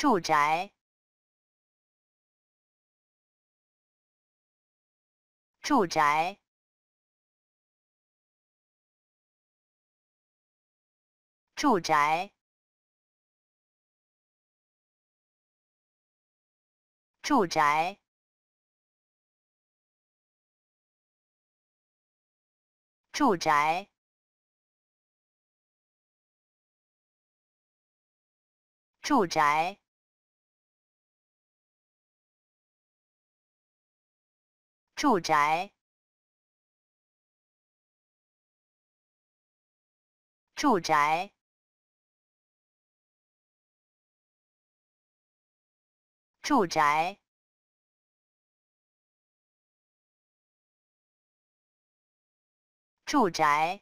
住宅，住宅，住宅，住宅，住宅，住宅。住宅住宅，住宅，住宅，住宅。